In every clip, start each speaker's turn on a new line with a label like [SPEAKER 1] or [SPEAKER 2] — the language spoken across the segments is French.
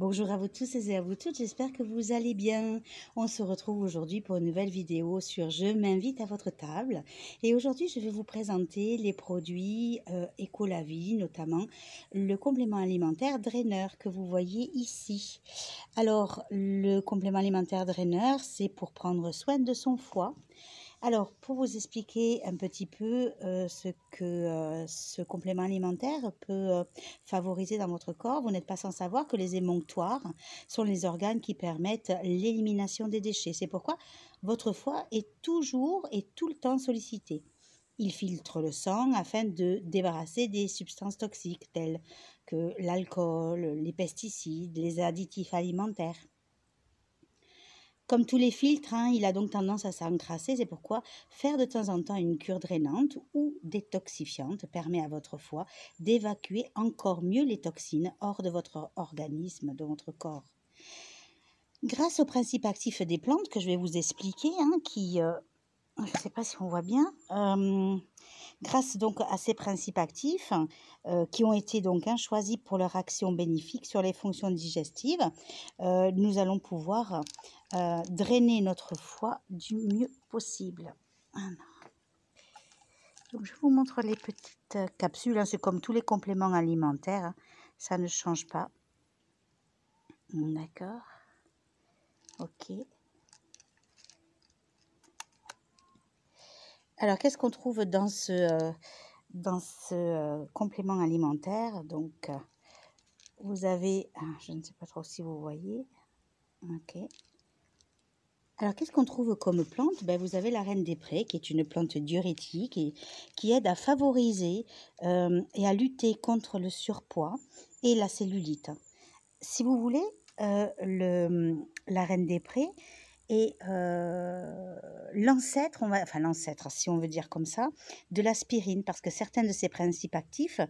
[SPEAKER 1] Bonjour à vous tous et à vous toutes, j'espère que vous allez bien. On se retrouve aujourd'hui pour une nouvelle vidéo sur Je m'invite à votre table. Et aujourd'hui, je vais vous présenter les produits euh, notamment le complément alimentaire Drainer que vous voyez ici. Alors, le complément alimentaire Drainer, c'est pour prendre soin de son foie. Alors, pour vous expliquer un petit peu euh, ce que euh, ce complément alimentaire peut euh, favoriser dans votre corps, vous n'êtes pas sans savoir que les émonctoires sont les organes qui permettent l'élimination des déchets. C'est pourquoi votre foie est toujours et tout le temps sollicité. Il filtre le sang afin de débarrasser des substances toxiques telles que l'alcool, les pesticides, les additifs alimentaires. Comme tous les filtres, hein, il a donc tendance à s'encrasser, c'est pourquoi faire de temps en temps une cure drainante ou détoxifiante permet à votre foie d'évacuer encore mieux les toxines hors de votre organisme, de votre corps. Grâce au principe actif des plantes que je vais vous expliquer, hein, qui, euh, je ne sais pas si on voit bien, euh, Grâce donc à ces principes actifs euh, qui ont été donc hein, choisis pour leur action bénéfique sur les fonctions digestives, euh, nous allons pouvoir euh, drainer notre foie du mieux possible. je vous montre les petites capsules, hein. c'est comme tous les compléments alimentaires, hein. ça ne change pas. D'accord Ok. Alors, qu'est-ce qu'on trouve dans ce, euh, dans ce euh, complément alimentaire Donc, euh, vous avez, ah, je ne sais pas trop si vous voyez. Ok. Alors, qu'est-ce qu'on trouve comme plante ben, Vous avez la reine des prés, qui est une plante diurétique et qui aide à favoriser et à lutter contre le surpoids et la cellulite. Si vous voulez, le, la reine des prés est l'ancêtre, enfin l'ancêtre si on veut dire comme ça, de l'aspirine, parce que certains de ses principes actifs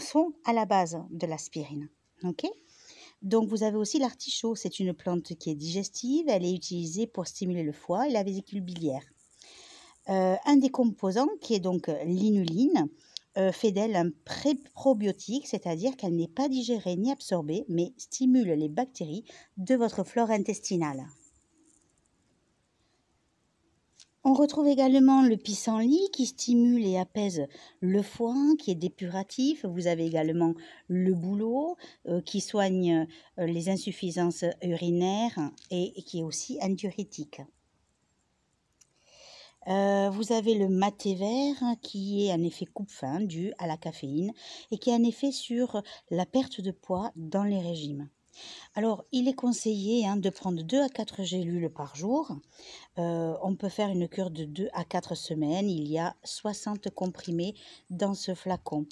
[SPEAKER 1] sont à la base de l'aspirine. donc vous avez aussi l'artichaut, c'est une plante qui est digestive, elle est utilisée pour stimuler le foie et la vésicule biliaire. Euh, un des composants, qui est donc l'inuline, euh, fait d'elle un pré-probiotique, c'est-à-dire qu'elle n'est pas digérée ni absorbée, mais stimule les bactéries de votre flore intestinale. On retrouve également le pissenlit qui stimule et apaise le foin, qui est dépuratif. Vous avez également le bouleau euh, qui soigne euh, les insuffisances urinaires et, qui est aussi antiurétique. Euh, vous avez le maté vert hein, qui est un effet coupe-faim dû à la caféine et qui a un effet sur la perte de poids dans les régimes. Alors, il est conseillé hein, de prendre 2 à 4 gélules par jour. Euh, on peut faire une cure de 2 à 4 semaines. Il y a 60 comprimés dans ce flacon.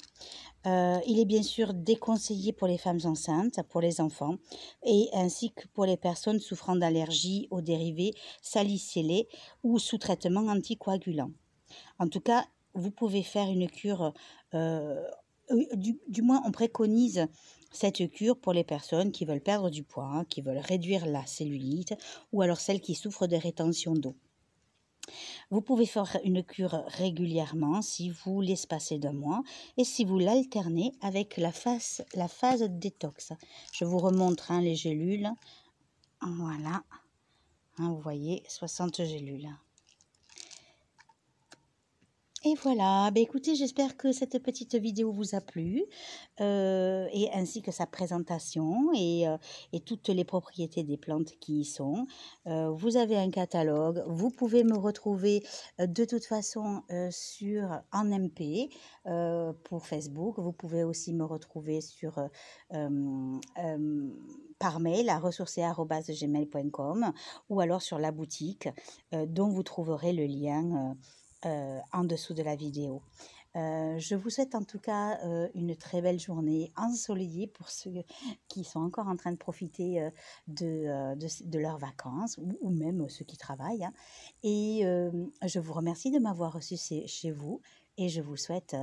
[SPEAKER 1] Euh, il est bien sûr déconseillé pour les femmes enceintes, pour les enfants, et ainsi que pour les personnes souffrant d'allergies aux dérivés salicylés ou sous traitement anticoagulant. En tout cas, vous pouvez faire une cure euh, du, moins on préconise cette cure pour les personnes qui veulent perdre du poids, hein, qui veulent réduire la cellulite ou alors celles qui souffrent de rétention d'eau. Vous pouvez faire une cure régulièrement si vous l'espacez d'un mois et si vous l'alternez avec la phase, la phase détox. Je vous remontre hein, les gélules. Voilà. Hein, vous voyez, 60 gélules. Et voilà, bah écoutez, j'espère que cette petite vidéo vous a plu, euh, et ainsi que sa présentation euh, et, toutes les propriétés des plantes qui y sont. Euh, vous avez un catalogue, vous pouvez me retrouver de toute façon sur en MP pour Facebook, vous pouvez aussi me retrouver sur par mail à ressourcer.gmail.com ou alors sur la boutique dont vous trouverez le lien euh, en dessous de la vidéo. Euh, je vous souhaite en tout cas euh, une très belle journée ensoleillée pour ceux qui sont encore en train de profiter de, de, leurs vacances ou, même ceux qui travaillent. Hein. Et je vous remercie de m'avoir reçu chez vous et je vous souhaite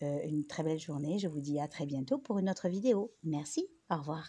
[SPEAKER 1] une très belle journée. Je vous dis à très bientôt pour une autre vidéo. Merci, au revoir.